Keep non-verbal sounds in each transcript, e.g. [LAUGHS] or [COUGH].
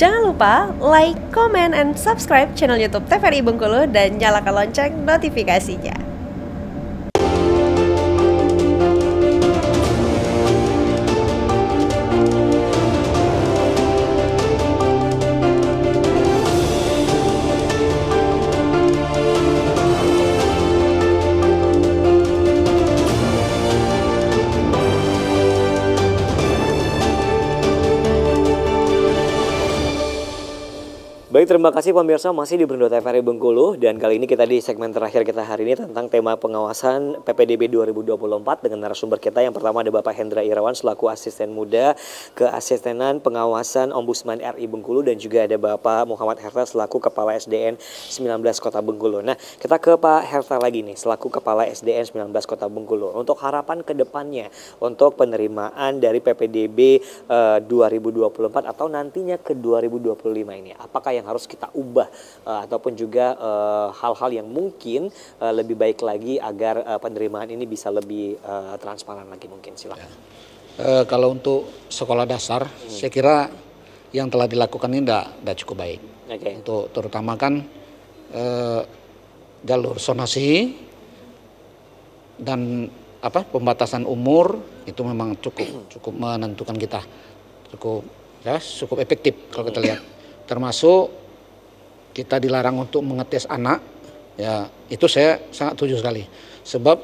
Jangan lupa like, comment, and subscribe channel YouTube TVRI Bengkulu dan nyalakan lonceng notifikasinya. Baik, terima kasih pemirsa masih di Berndo TVRI Bengkulu dan kali ini kita di segmen terakhir kita hari ini tentang tema pengawasan PPDB 2024 dengan narasumber kita yang pertama ada Bapak Hendra Irawan selaku asisten muda ke keasistenan pengawasan Ombudsman RI Bengkulu dan juga ada Bapak Muhammad Herta selaku kepala SDN 19 Kota Bengkulu. Nah, kita ke Pak Herta lagi nih selaku kepala SDN 19 Kota Bengkulu untuk harapan ke depannya untuk penerimaan dari PPDB eh, 2024 atau nantinya ke 2025 ini apakah yang harus kita ubah uh, ataupun juga eh, hal-hal uh, yang mungkin uh, lebih baik lagi agar uh, penerimaan ini bisa lebih uh, transparan lagi mungkin silakan. Ya. Uh, kalau untuk sekolah dasar, hmm. saya kira yang telah dilakukan ini tidak cukup baik. Okay. Untuk terutama kan uh, jalur sonasi dan apa pembatasan umur itu memang cukup [CLEARS THROAT] cukup menentukan kita cukup ya cukup efektif kalau kita lihat termasuk kita dilarang untuk mengetes anak, ya itu saya sangat setuju sekali. Sebab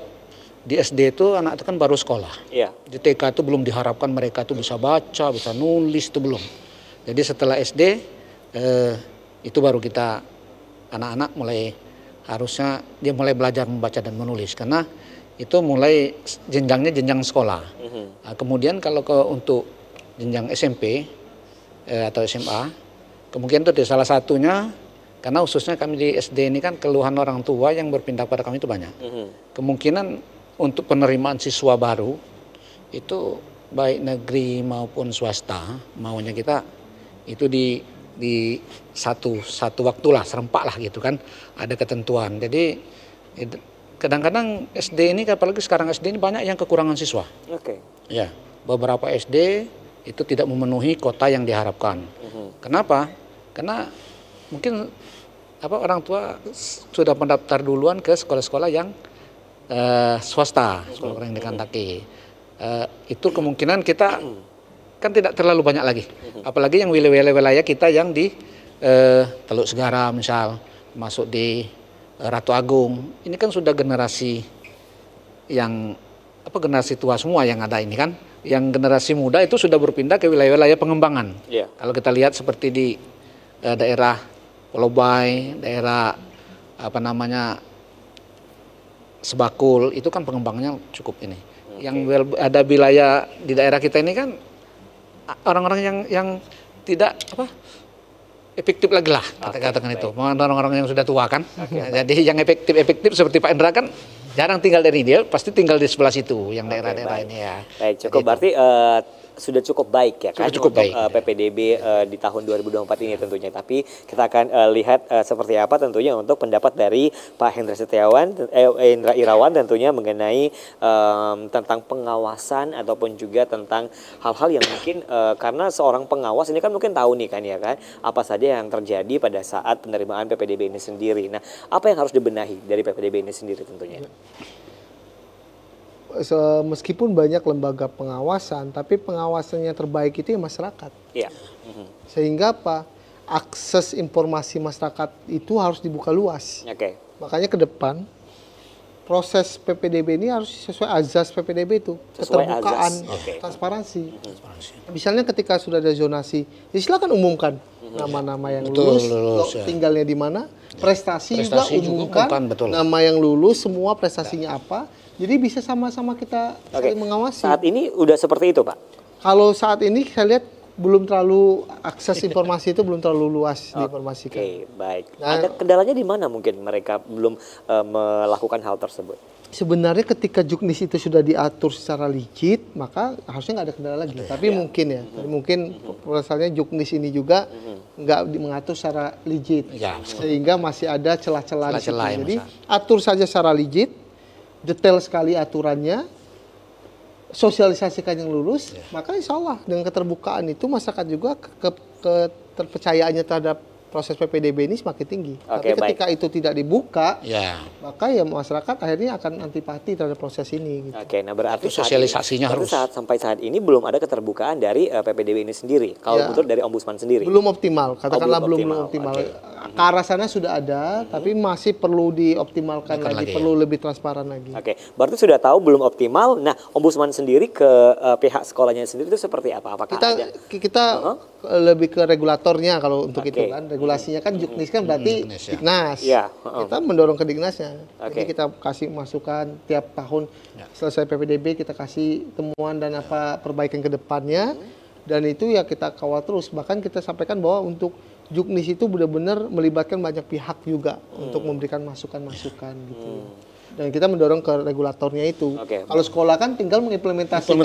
di SD itu anak itu kan baru sekolah. Ya. Di TK itu belum diharapkan mereka itu bisa baca, bisa nulis itu belum. Jadi setelah SD eh, itu baru kita anak-anak mulai harusnya dia mulai belajar membaca dan menulis karena itu mulai jenjangnya jenjang sekolah. Mhm. Nah, kemudian kalau ke untuk jenjang SMP eh, atau SMA, kemungkinan itu salah satunya karena khususnya kami di SD ini kan keluhan orang tua yang berpindah pada kami itu banyak. Mm -hmm. Kemungkinan untuk penerimaan siswa baru itu baik negeri maupun swasta maunya kita itu di di satu satu waktu lah serempak lah gitu kan ada ketentuan. Jadi kadang-kadang SD ini apalagi sekarang SD ini banyak yang kekurangan siswa. Oke. Okay. Ya beberapa SD itu tidak memenuhi kota yang diharapkan. Mm -hmm. Kenapa? Karena mungkin apa orang tua sudah mendaftar duluan ke sekolah-sekolah yang uh, swasta, sekolah orang yang dikantaki. Uh, eh, itu kemungkinan kita kan tidak terlalu banyak lagi. Apalagi yang wilayah-wilayah kita yang di uh, Teluk Segara misal, masuk di uh, Ratu Agung. Ini kan sudah generasi yang apa generasi tua semua yang ada ini kan. Yang generasi muda itu sudah berpindah ke wilayah-wilayah pengembangan. Yeah. Kalau kita lihat seperti di uh, daerah Polobai, daerah apa namanya Sebakul itu kan pengembangannya cukup ini. Okay. Yang ada wilayah di daerah kita ini kan orang-orang yang yang tidak apa efektif lagi lah kata-katakan okay, itu. Orang-orang yang sudah tua kan. Okay, nah, jadi yang efektif-efektif seperti Pak Indra kan jarang tinggal dari dia, pasti tinggal di sebelah situ yang daerah-daerah daerah ini ya. Baik, cukup jadi, berarti uh, sudah cukup baik ya kan cukup untuk Uh, eh, PPDB uh, eh, di tahun 2024 ini tentunya. Tapi kita akan uh, lihat uh, seperti apa tentunya untuk pendapat dari Pak Hendra Setiawan eh, Hendra Irawan tentunya mengenai um, tentang pengawasan ataupun juga tentang hal-hal yang mungkin uh, karena seorang pengawas ini kan mungkin tahu nih kan ya kan apa saja yang terjadi pada saat penerimaan PPDB ini sendiri. Nah, apa yang harus dibenahi dari PPDB ini sendiri tentunya? meskipun banyak lembaga pengawasan, tapi pengawasannya terbaik itu ya masyarakat. Yeah. Mm-hmm. Sehingga apa? Akses informasi masyarakat itu harus dibuka luas. Okay. Makanya ke depan proses PPDB ini harus sesuai azas PPDB itu sesuai keterbukaan, okay. Mm-hmm. transparansi. Misalnya ketika sudah ada zonasi, ya silakan umumkan mm-hmm. nama-nama yang betul, lulus, lulus ya. tinggalnya di mana, prestasi, prestasi juga umumkan, juga bukan, betul. nama yang lulus, semua prestasinya ya. apa jadi bisa sama-sama kita okay. mengawasi. Saat ini udah seperti itu, Pak. Kalau saat ini saya lihat belum terlalu akses [LAUGHS] informasi itu belum terlalu luas okay, diinformasikan. Oke, baik. Nah, Ada kendalanya di mana mungkin mereka belum uh, melakukan hal tersebut? Sebenarnya ketika juknis itu sudah diatur secara licit, maka harusnya nggak ada kendala lagi. Tapi ya. mungkin ya, mm-hmm. mungkin perasaannya hmm. juknis ini juga hmm. nggak mm-hmm. mengatur secara licit, ya, sehingga masih ada celah-celah. Ya, Jadi ya. atur saja secara licit, detail sekali aturannya, sosialisasikan yang lulus, yeah. maka insya Allah dengan keterbukaan itu masyarakat juga ke, ke terhadap proses PPDB ini semakin tinggi. Okay, Tapi ketika baik. itu tidak dibuka, yeah. maka ya masyarakat akhirnya akan antipati terhadap proses ini. Gitu. Oke, okay, nah berarti sosialisasinya harus. Saat, sampai saat ini belum ada keterbukaan dari uh, eh, PPDB ini sendiri. Kalau yeah. Ya. menurut dari Ombudsman sendiri. Belum optimal, katakanlah oh, belum, belum optimal. Belum optimal. Okay ke arah sana sudah ada, hmm. tapi masih perlu dioptimalkan lagi, lagi, perlu ya. perlu lebih transparan lagi. Oke, okay. berarti sudah tahu belum optimal. Nah, ombudsman sendiri ke uh, pihak sekolahnya sendiri itu seperti apa? Apakah kita ada? kita uh -huh. lebih ke regulatornya kalau untuk okay. itu kan regulasinya kan hmm. juknis kan berarti hmm, ya. dignas. Ya. Kita mendorong ke dignasnya. Okay. Jadi kita kasih masukan tiap tahun ya. selesai PPDB kita kasih temuan dan apa ya. perbaikan ke depannya. Hmm. Dan itu ya kita kawal terus. Bahkan kita sampaikan bahwa untuk juknis itu benar-benar melibatkan banyak pihak juga hmm. untuk memberikan masukan-masukan hmm. gitu. Dan kita mendorong ke regulatornya itu. Okay. Kalau sekolah kan tinggal mengimplementasikan,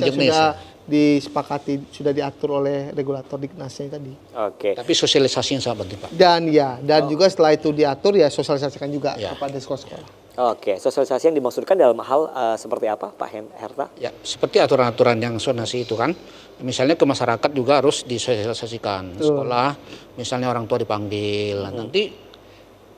juknis, juknis. sudah disepakati sudah diatur oleh regulator Dignasnya tadi. Oke. Okay. Tapi sosialisasi yang sangat penting Pak. Dan ya, dan oh. juga setelah itu diatur ya sosialisasikan juga ya. kepada sekolah-sekolah. Oke, Oke, sosialisasi yang dimaksudkan dalam hal uh, seperti apa, Pak Herta? Ya, seperti aturan-aturan yang sonasi itu kan, misalnya ke masyarakat juga harus disosialisasikan. Uh. Sekolah, misalnya orang tua dipanggil, hmm. nanti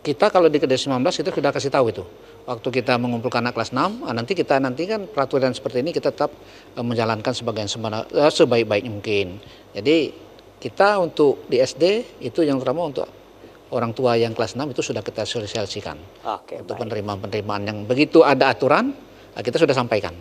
kita kalau di kedai 19 itu sudah kasih tahu itu. Waktu kita mengumpulkan anak kelas 6, ah, nanti kita nanti kan peraturan seperti ini kita tetap eh, menjalankan sebagai eh, sebaik baik mungkin. Jadi kita untuk di SD itu yang terutama untuk orang tua yang kelas 6 itu sudah kita sosialisasikan. Oke, untuk penerimaan-penerimaan yang begitu ada aturan ah, kita sudah sampaikan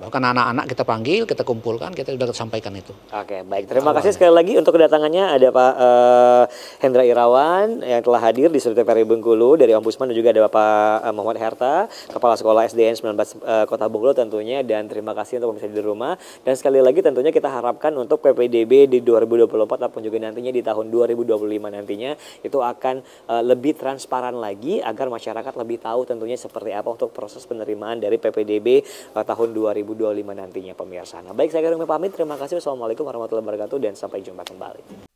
bahkan anak-anak kita panggil, kita kumpulkan, kita sudah sampaikan itu. Oke, baik. Terima Awalnya. kasih sekali lagi untuk kedatangannya ada Pak uh, Hendra Irawan yang telah hadir di Peri Bengkulu dari Ombudsman dan juga ada Bapak uh, Muhammad Herta, Kepala Sekolah SDN 19 uh, Kota Bengkulu tentunya dan terima kasih untuk pemirsa di rumah dan sekali lagi tentunya kita harapkan untuk PPDB di 2024 ataupun juga nantinya di tahun 2025 nantinya itu akan uh, lebih transparan lagi agar masyarakat lebih tahu tentunya seperti apa untuk proses penerimaan dari PPDB uh, tahun 2000 2025 nantinya pemirsa. Nah baik saya Karumi pamit, terima kasih. Wassalamualaikum warahmatullahi wabarakatuh dan sampai jumpa kembali.